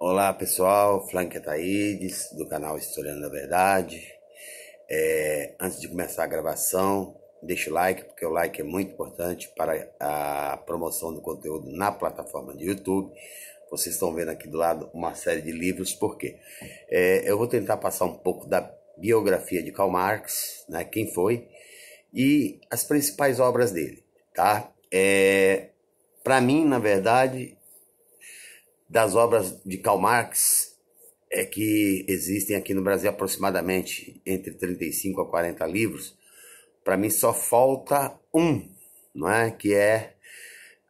Olá pessoal, Frank Ataides, do canal Historiando da Verdade. É, antes de começar a gravação, deixe o like, porque o like é muito importante para a promoção do conteúdo na plataforma de YouTube. Vocês estão vendo aqui do lado uma série de livros, por quê? É, eu vou tentar passar um pouco da biografia de Karl Marx, né, quem foi, e as principais obras dele, tá? É, para mim, na verdade, das obras de Karl Marx é que existem aqui no Brasil aproximadamente entre 35 a 40 livros. Para mim só falta um, não é? Que é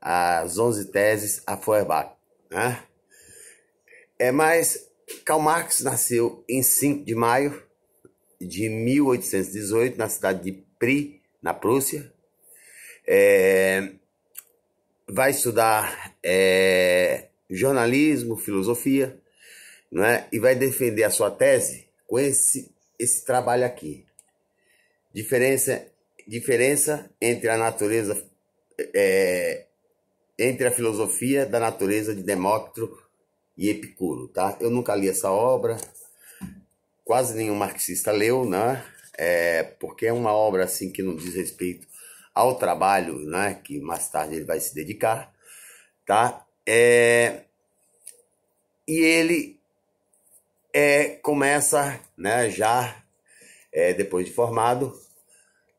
as 11 teses a Feuerbach, né? É, mas Karl Marx nasceu em 5 de maio de 1818 na cidade de Pri, na Prússia. É, vai estudar é, jornalismo, filosofia, é e vai defender a sua tese com esse, esse trabalho aqui. Diferença, diferença entre a natureza, é, entre a filosofia da natureza de Demócrito e Epicuro. Tá? Eu nunca li essa obra, quase nenhum marxista leu, né? É, porque é uma obra assim que não diz respeito ao trabalho né, que mais tarde ele vai se dedicar, tá? É, e ele é, começa, né, já é, depois de formado,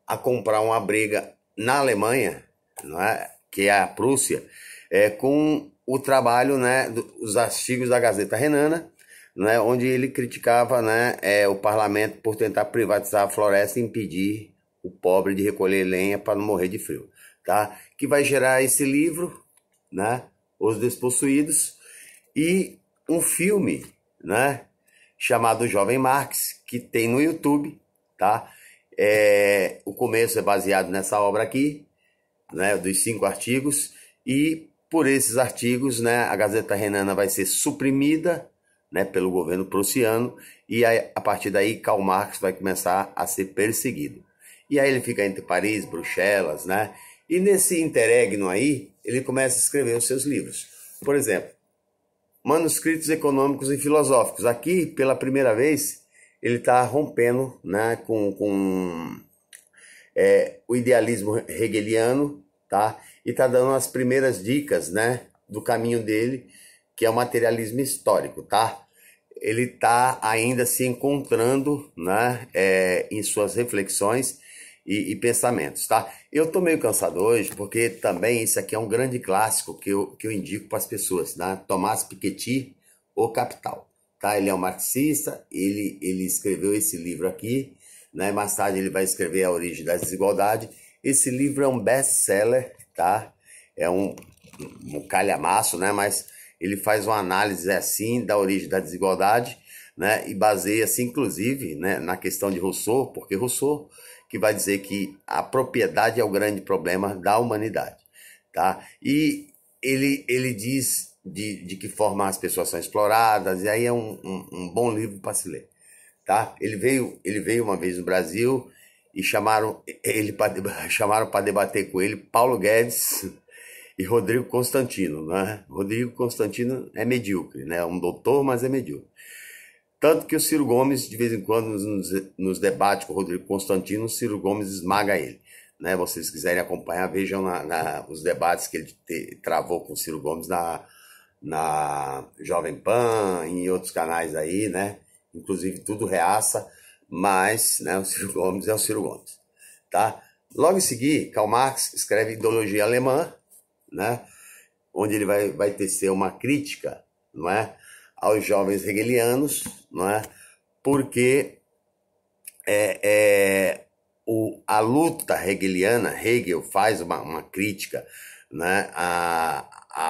a comprar uma briga na Alemanha, não é, que é a Prússia, é, com o trabalho né, dos artigos da Gazeta Renana, né, onde ele criticava né, é, o parlamento por tentar privatizar a floresta e impedir o pobre de recolher lenha para não morrer de frio. Tá? Que vai gerar esse livro, né? Os Despossuídos, e um filme, né? Chamado Jovem Marx, que tem no YouTube, tá? É, o começo é baseado nessa obra aqui, né? Dos cinco artigos, e por esses artigos, né? A Gazeta Renana vai ser suprimida, né? Pelo governo prussiano, e aí, a partir daí Karl Marx vai começar a ser perseguido. E aí ele fica entre Paris, Bruxelas, né? E nesse interregno aí, ele começa a escrever os seus livros. Por exemplo, Manuscritos Econômicos e Filosóficos. Aqui, pela primeira vez, ele está rompendo né, com, com é, o idealismo hegeliano tá? e está dando as primeiras dicas né, do caminho dele, que é o materialismo histórico. Tá? Ele está ainda se encontrando né, é, em suas reflexões e, e, pensamentos, tá? Eu tô meio cansado hoje porque também isso aqui é um grande clássico que eu, que eu indico para as pessoas, né? Tomás Piketty, O Capital, tá? Ele é um marxista, ele, ele escreveu esse livro aqui, né? Mais tarde ele vai escrever A Origem da Desigualdade. Esse livro é um best-seller, tá? É um, um calhamaço, né? Mas ele faz uma análise assim da origem da desigualdade né? E baseia-se, inclusive, né, na questão de Rousseau, porque Rousseau que vai dizer que a propriedade é o grande problema da humanidade, tá? E ele, ele diz de, de que forma as pessoas são exploradas, e aí é um, um, um bom livro para se ler, tá? Ele veio, ele veio uma vez no Brasil e chamaram ele chamaram para debater com ele Paulo Guedes e Rodrigo Constantino, né? Rodrigo Constantino é medíocre, né? É um doutor, mas é medíocre. Tanto que o Ciro Gomes, de vez em quando, nos, nos debates com o Rodrigo Constantino, o Ciro Gomes esmaga ele. Né? Vocês quiserem acompanhar, vejam na, na, os debates que ele te, travou com o Ciro Gomes na, na Jovem Pan, em outros canais aí, né? Inclusive tudo reaça, mas né, o Ciro Gomes é o Ciro Gomes, tá? Logo em seguida, Karl Marx escreve Ideologia Alemã, né? Onde ele vai, vai tecer uma crítica, não é? aos jovens hegelianos, não é? porque é, é, o, a luta hegeliana, Hegel faz uma, uma crítica né, à,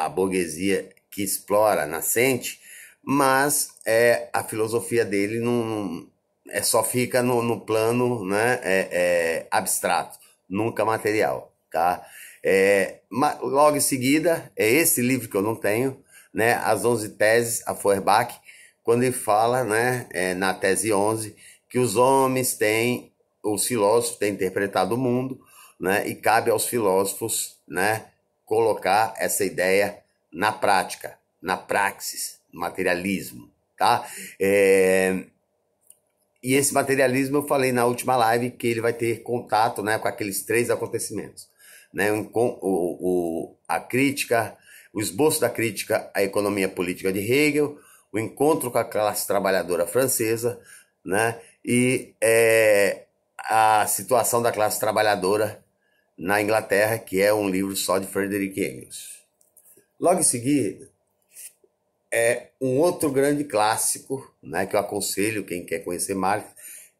à burguesia que explora nascente, mas é, a filosofia dele não, é, só fica no, no plano né, é, é, abstrato, nunca material. Tá? É, logo em seguida, é esse livro que eu não tenho, né, as 11 teses, a Feuerbach, quando ele fala, né, é, na tese 11, que os homens têm, os filósofos têm interpretado o mundo, né, e cabe aos filósofos, né, colocar essa ideia na prática, na praxis, materialismo, tá? É, e esse materialismo eu falei na última live que ele vai ter contato, né, com aqueles três acontecimentos, né, com o, o a crítica, o esboço da crítica à economia política de Hegel, o encontro com a classe trabalhadora francesa, né? E é, a situação da classe trabalhadora na Inglaterra, que é um livro só de Frederick Engels. Logo em seguida, é um outro grande clássico, né, que eu aconselho quem quer conhecer Marx,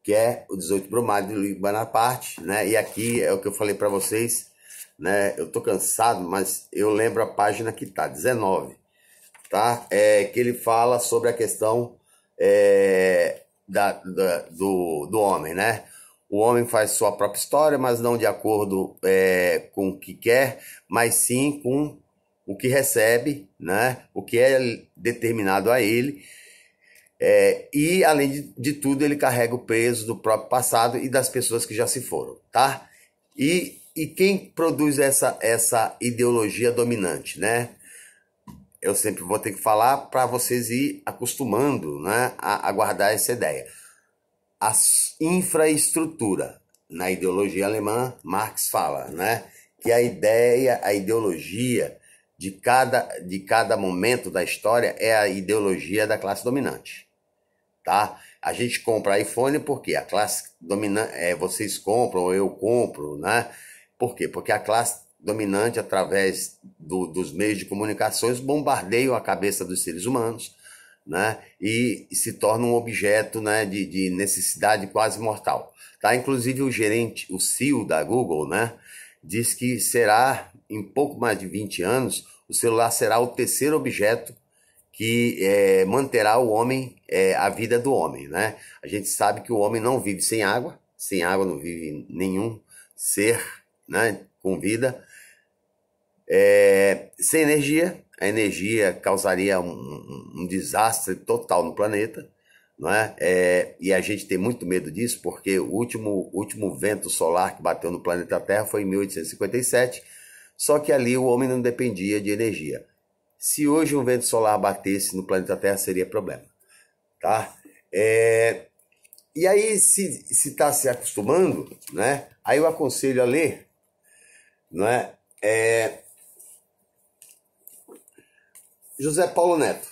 que é o 18 brumário do Livro Bonaparte, né? E aqui é o que eu falei para vocês, né? Eu tô cansado, mas eu lembro a página que tá, 19, tá? É que ele fala sobre a questão é, da, da, do, do homem, né? O homem faz sua própria história, mas não de acordo é, com o que quer, mas sim com o que recebe, né? O que é determinado a ele. É, e, além de, de, tudo, ele carrega o peso do próprio passado e das pessoas que já se foram, tá? E e quem produz essa, essa ideologia dominante, né? Eu sempre vou ter que falar para vocês ir acostumando né, a, a guardar essa ideia. A infraestrutura. Na ideologia alemã, Marx fala né, que a ideia, a ideologia de cada, de cada momento da história é a ideologia da classe dominante. Tá? A gente compra iPhone porque a classe dominante, é, vocês compram, eu compro, né? Por quê? Porque a classe dominante, através do, dos meios de comunicações, bombardeia a cabeça dos seres humanos né? e se torna um objeto né, de, de necessidade quase mortal. Tá? Inclusive o gerente, o CEO da Google, né, diz que será, em pouco mais de 20 anos, o celular será o terceiro objeto que é, manterá o homem, é, a vida do homem. Né? A gente sabe que o homem não vive sem água, sem água não vive nenhum ser né, com vida, é, sem energia, a energia causaria um, um desastre total no planeta, não é? é? E a gente tem muito medo disso porque o último, último vento solar que bateu no planeta Terra foi em 1857, só que ali o homem não dependia de energia. Se hoje um vento solar batesse no planeta Terra seria problema, tá? É, e aí, se está se, tá se acostumando, né? Aí eu aconselho a ler não é? é... José Paulo Neto,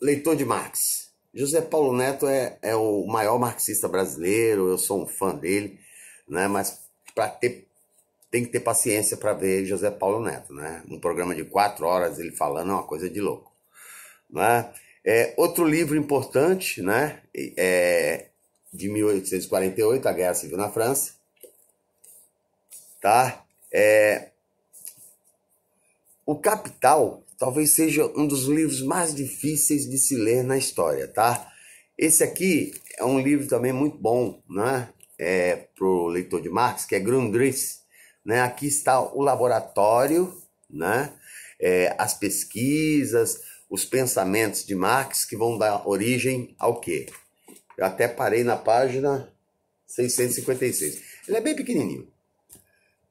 leitor de Marx. José Paulo Neto é, é o maior marxista brasileiro, eu sou um fã dele, né? mas para ter tem que ter paciência para ver José Paulo Neto, né? Um programa de quatro horas ele falando é uma coisa de louco, né? É, outro livro importante, né? É, de 1848, a Guerra Civil na França, tá? É, o Capital talvez seja um dos livros mais difíceis de se ler na história, tá? Esse aqui é um livro também muito bom, né? É, para o leitor de Marx, que é Grundrisse. Né? Aqui está o laboratório, né? É, as pesquisas, os pensamentos de Marx que vão dar origem ao quê? Eu até parei na página 656. Ele é bem pequenininho,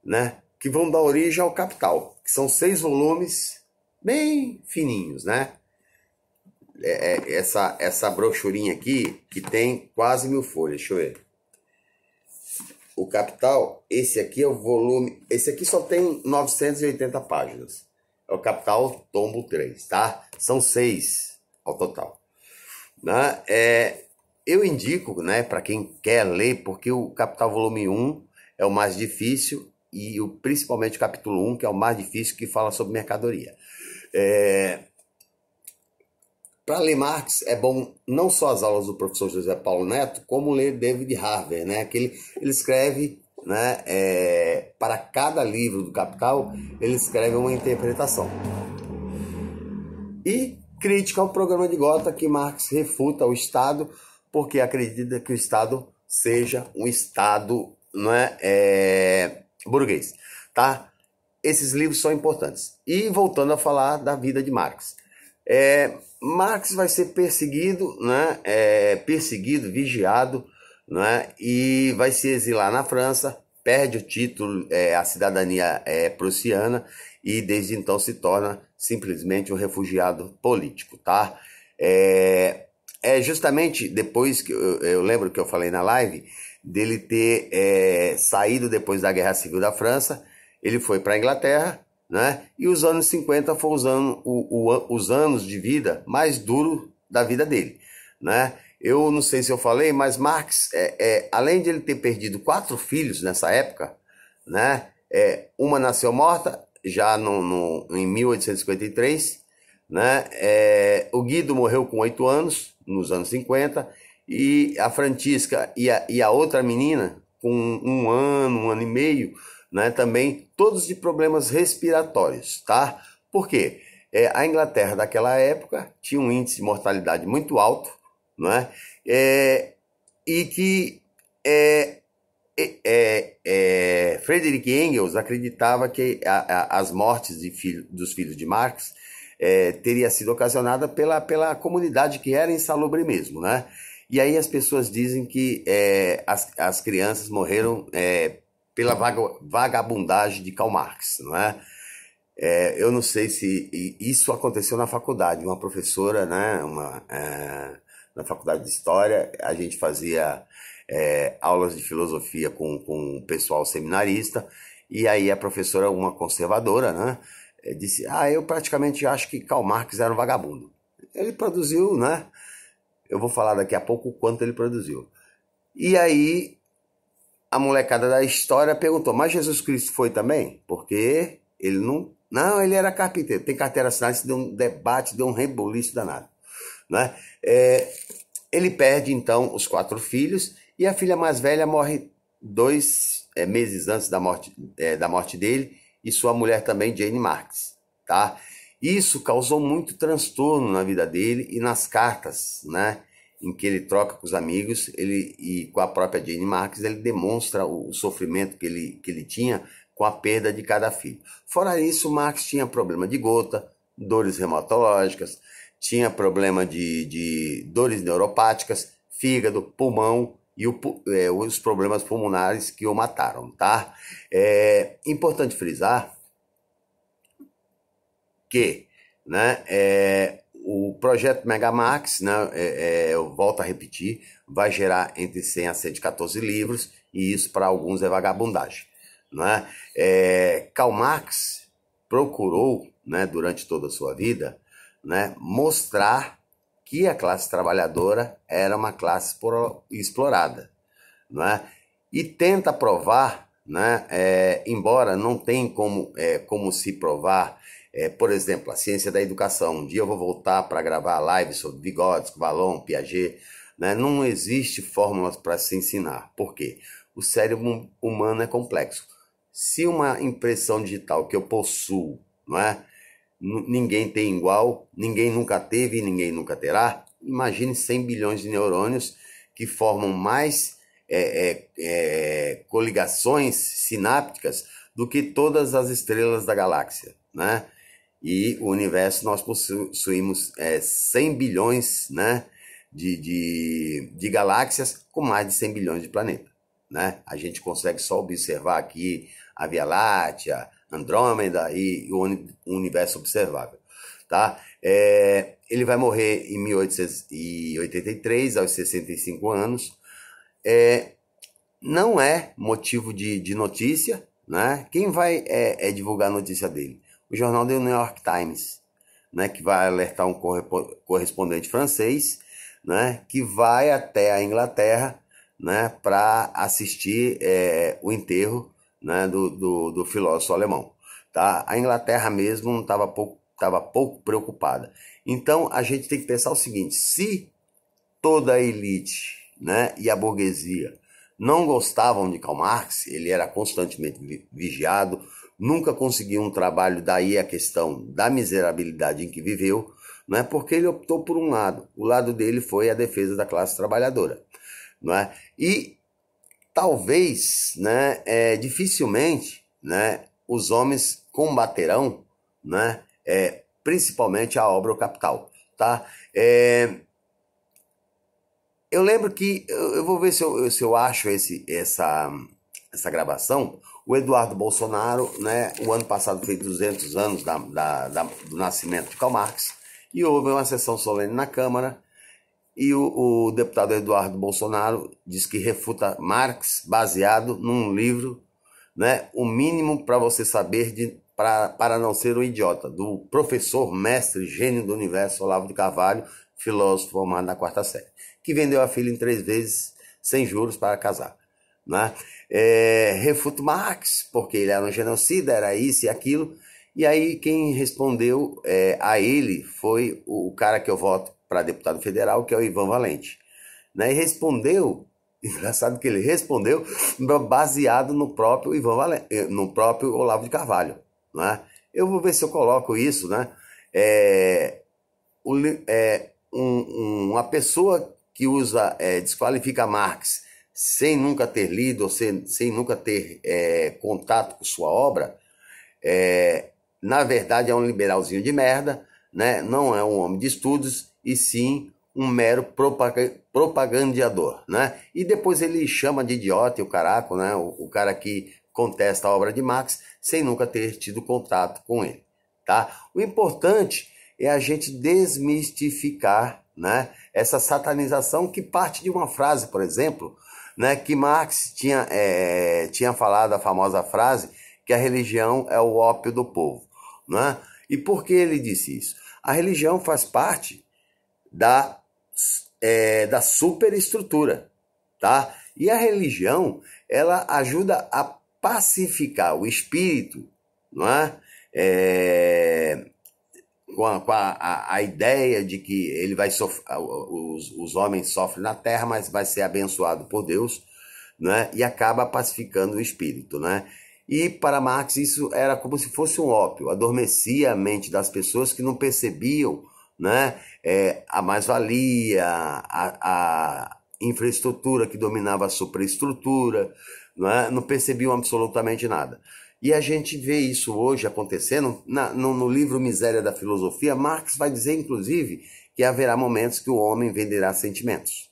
né? que vão dar origem ao Capital, que são seis volumes bem fininhos, né? É, é, essa, essa brochurinha aqui, que tem quase mil folhas, deixa eu ver. O Capital, esse aqui é o volume, esse aqui só tem 980 páginas. É o Capital Tombo 3, tá? São seis ao total. Né? É, eu indico, né, para quem quer ler, porque o Capital Volume 1 é o mais difícil e o, principalmente o capítulo 1, que é o mais difícil, que fala sobre mercadoria. É... Para ler Marx, é bom não só as aulas do professor José Paulo Neto, como ler David Harvey, né? que ele, ele escreve né, é, para cada livro do Capital, ele escreve uma interpretação. E crítica ao programa de Gota que Marx refuta o Estado, porque acredita que o Estado seja um Estado não é, é burguês, tá? Esses livros são importantes. E voltando a falar da vida de Marx. É, Marx vai ser perseguido, né? É, perseguido, vigiado, né? E vai se exilar na França, perde o título, é, a cidadania é, prussiana e desde então se torna simplesmente um refugiado político, tá? É, é justamente depois que eu, eu lembro que eu falei na live dele ter é, saído depois da Guerra Civil da França, ele foi para a Inglaterra, né? E os anos 50 foram os anos, o, o, os anos de vida mais duro da vida dele, né? Eu não sei se eu falei, mas Marx, é, é, além de ele ter perdido quatro filhos nessa época, né? É, uma nasceu morta já no, no, em 1853 né? É, o Guido morreu com oito anos, nos anos 50, e a Francisca e a, e a outra menina, com um ano, um ano e meio, né, também todos de problemas respiratórios, tá? Por quê? É, a Inglaterra daquela época tinha um índice de mortalidade muito alto, né? É, e que é, é, é, é Frederick Engels acreditava que a, a, as mortes de filho, dos filhos de Marx é, teria sido ocasionada pela, pela comunidade que era insalubre mesmo, né? E aí as pessoas dizem que é, as, as crianças morreram é, pela vaga, vagabundagem de Karl Marx, não é? é? Eu não sei se isso aconteceu na faculdade. Uma professora, né, uma, é, na faculdade de História, a gente fazia é, aulas de filosofia com, com o pessoal seminarista, e aí a professora, uma conservadora, né? disse: Ah, eu praticamente acho que Karl Marx era um vagabundo. Ele produziu, né? Eu vou falar daqui a pouco o quanto ele produziu. E aí a molecada da história perguntou: Mas Jesus Cristo foi também? Porque ele não. Não, ele era carpinteiro. Tem carteira assinada, isso deu um debate, deu um rebuliço danado. Né? É, ele perde então os quatro filhos e a filha mais velha morre dois é, meses antes da morte, é, da morte dele e sua mulher também, Jane Marks, tá? Isso causou muito transtorno na vida dele e nas cartas, né? Em que ele troca com os amigos ele, e com a própria Jane Marks, ele demonstra o, o sofrimento que ele, que ele tinha com a perda de cada filho. Fora isso, Marx tinha problema de gota, dores reumatológicas, tinha problema de, de dores neuropáticas, fígado, pulmão, e o, é, os problemas pulmonares que o mataram, tá? É importante frisar que né, é, o projeto Megamax, né, é, é eu volto a repetir, vai gerar entre 100 a 114 livros, e isso para alguns é vagabundagem. Né? É, Karl Marx procurou, né, durante toda a sua vida, né, mostrar que a classe trabalhadora era uma classe por, explorada, não é? E tenta provar, né? É, embora não tem como é, como se provar, é, por exemplo, a ciência da educação. Um dia eu vou voltar para gravar a live sobre Vygotsky, Vallon, Piaget. Né? Não existe fórmulas para se ensinar. Por quê? O cérebro hum, humano é complexo. Se uma impressão digital que eu possuo, não é? ninguém tem igual, ninguém nunca teve e ninguém nunca terá. Imagine 100 bilhões de neurônios que formam mais é, é, é, coligações sinápticas do que todas as estrelas da galáxia, né? E o universo nós possuímos é, 100 bilhões, né? De, de, de galáxias com mais de 100 bilhões de planetas, né? A gente consegue só observar aqui a Via Láctea, Andrômeda e o universo observável, tá? É, ele vai morrer em 1883, aos 65 anos. É, não é motivo de, de notícia, né? Quem vai é, é divulgar a notícia dele? O jornal do New York Times, né? Que vai alertar um correspondente francês, né? Que vai até a Inglaterra, né? Para assistir é, o enterro né, do, do, do filósofo alemão. Tá? A Inglaterra mesmo estava pouco, tava pouco preocupada. Então a gente tem que pensar o seguinte: se toda a elite né, e a burguesia não gostavam de Karl Marx, ele era constantemente vigiado, nunca conseguiu um trabalho, daí a questão da miserabilidade em que viveu, não é? Porque ele optou por um lado. O lado dele foi a defesa da classe trabalhadora, não é? E talvez, né, é, dificilmente, né, os homens combaterão, né, é, principalmente a obra o capital, tá? É, eu lembro que eu, eu vou ver se eu, se eu acho esse, essa, essa gravação. O Eduardo Bolsonaro, né, o ano passado fez 200 anos da, da, da do nascimento de Karl Marx e houve uma sessão solene na Câmara e o, o, deputado Eduardo Bolsonaro diz que refuta Marx baseado num livro, né, O Mínimo para Você Saber de, pra, para Não Ser um Idiota, do professor, mestre, gênio do universo Olavo de Carvalho, filósofo formado na quarta série, que vendeu a filha em três vezes sem juros para casar. Né? É, refuta Marx, porque ele era um genocida, era isso e aquilo. E aí quem respondeu é, a ele foi o, o cara que eu voto para deputado federal, que é o Ivan Valente. Né? E respondeu, engraçado que ele respondeu, baseado no próprio Ivan Valente, eh, no próprio Olavo de Carvalho. Né? Eu vou ver se eu coloco isso, né? É, é, um, uma pessoa que usa, é, desqualifica Marx sem nunca ter lido ou sem, sem nunca ter é, contato com sua obra, é, na verdade é um liberalzinho de merda, né? não é um homem de estudos e sim um mero propagandeador, né? E depois ele chama de idiota e o caraco, né? O, o cara que contesta a obra de Marx sem nunca ter tido contato com ele, tá? O importante é a gente desmistificar, né? Essa satanização que parte de uma frase, por exemplo, né? Que Marx tinha é, tinha falado a famosa frase que a religião é o ópio do povo, né? E por que ele disse isso? A religião faz parte da, é, da superestrutura, tá? E a religião, ela ajuda a pacificar o espírito, não é? é com, a, com a, a, ideia de que ele vai sofrer, os, os homens sofrem na terra, mas vai ser abençoado por Deus, é? e acaba pacificando o espírito. Né? E para Marx isso era como se fosse um ópio, adormecia a mente das pessoas que não percebiam né? É, a mais-valia, a, a infraestrutura que dominava a superestrutura, não, né? não percebiam absolutamente nada. E a gente vê isso hoje acontecendo na, no, no, livro Miséria da Filosofia. Marx vai dizer, inclusive, que haverá momentos que o homem venderá sentimentos.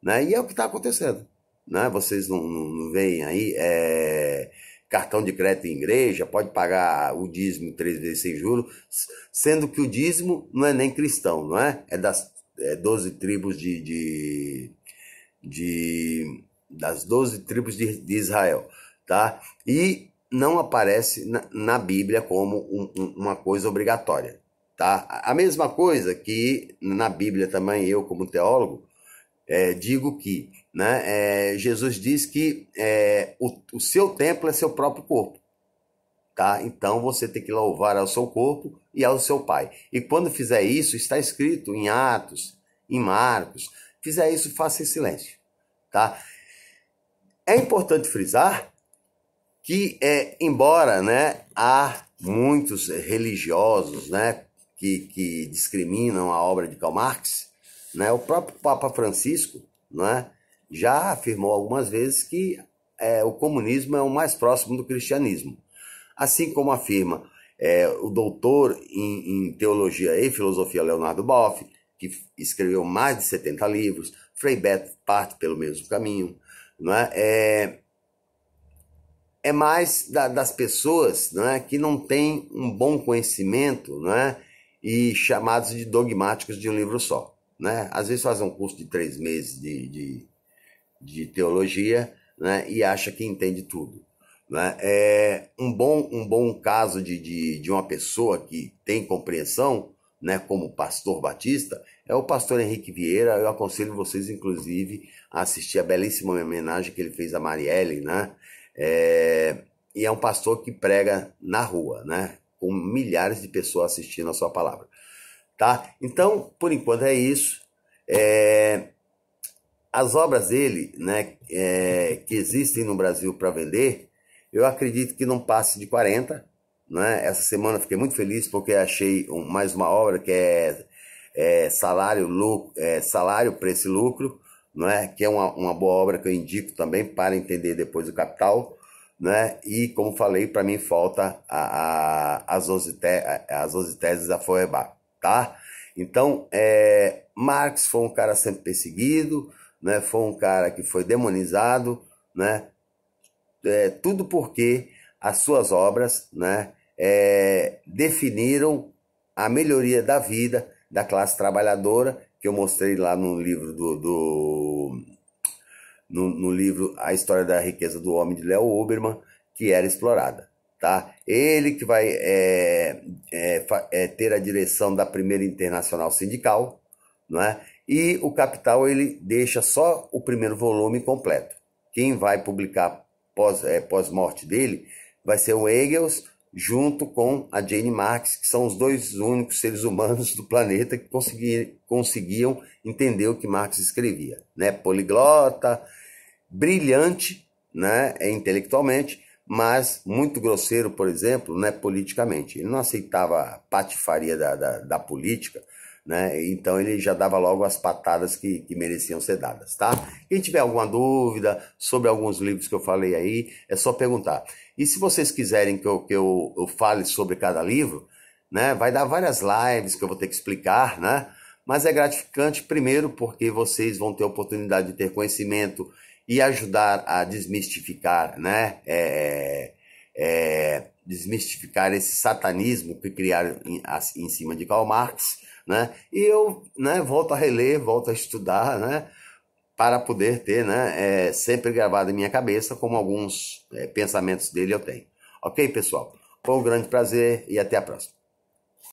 Né? E é o que está acontecendo. Né? Vocês não, não, não veem aí é, cartão de crédito em igreja, pode pagar o dízimo três vezes sem juros, sendo que o dízimo não é nem cristão, não é? É das é, 12 tribos de, de, de das 12 tribos de, de, Israel, tá? E não aparece na, na Bíblia como um, um, uma coisa obrigatória, tá? A mesma coisa que na Bíblia também eu como teólogo é, digo que né, é, Jesus diz que é, o, o, seu templo é seu próprio corpo. Tá? Então você tem que louvar ao seu corpo e ao seu pai. E quando fizer isso, está escrito em Atos, em Marcos, fizer isso, faça em silêncio. Tá? É importante frisar que, é, embora né, há muitos religiosos né, que, que discriminam a obra de Karl Marx, né? O próprio Papa Francisco é, já afirmou algumas vezes que é, o comunismo é o mais próximo do cristianismo. Assim como afirma é, o doutor em, em, teologia e filosofia Leonardo Boff, que escreveu mais de 70 livros, Frei Beto parte pelo mesmo caminho. não É, é, é mais da, das pessoas é, que não têm um bom conhecimento é, e chamados de dogmáticos de um livro só né? Às vezes faz um curso de três meses de, de, de teologia, né? E acha que entende tudo, né? É um bom, um bom caso de, de, de uma pessoa que tem compreensão, né? Como pastor Batista, é o pastor Henrique Vieira. Eu aconselho vocês, inclusive, a assistir a belíssima homenagem que ele fez a Marielle, né? É, e é um pastor que prega na rua, né? Com milhares de pessoas assistindo a sua palavra tá? Então, por enquanto é isso. É, as obras dele, né, é, que existem no Brasil para vender, eu acredito que não passe de 40. Né? Essa semana fiquei muito feliz porque achei um, mais uma obra que é, é salário, lucro, é salário, preço e lucro, é que é uma, uma boa obra que eu indico também para entender depois o capital. Né? E como falei, para mim falta a, a, as, 11 te, as 11 teses da Foebar tá? Então, é, Marx foi um cara sempre perseguido, né? Foi um cara que foi demonizado, né? É, tudo porque as suas obras, né? É, definiram a melhoria da vida da classe trabalhadora que eu mostrei lá no livro do, do no, no livro A História da Riqueza do Homem de Léo Oberman que era explorada tá? Ele que vai é, é, é, ter a direção da primeira internacional sindical, não é? E o capital ele deixa só o primeiro volume completo. Quem vai publicar pós é, pós morte dele vai ser o Engels junto com a Jane Marx, que são os dois únicos seres humanos do planeta que consegui, conseguiam entender o que Marx escrevia, né? Poliglota, brilhante, né? É, intelectualmente, mas muito grosseiro, por exemplo, né, politicamente. Ele não aceitava a patifaria da, da, da política, né? Então ele já dava logo as patadas que, que, mereciam ser dadas, tá? Quem tiver alguma dúvida sobre alguns livros que eu falei aí, é só perguntar. E se vocês quiserem que eu, que eu, eu fale sobre cada livro, né? Vai dar várias lives que eu vou ter que explicar, né? Mas é gratificante, primeiro, porque vocês vão ter a oportunidade de ter conhecimento e ajudar a desmistificar, né? É, é, é, desmistificar esse satanismo que criaram em, em, cima de Karl Marx, né? E eu, né? Volto a reler, volto a estudar, né? Para poder ter, né? É, sempre gravado em minha cabeça como alguns é, pensamentos dele eu tenho. Ok, pessoal? Foi um grande prazer e até a próxima.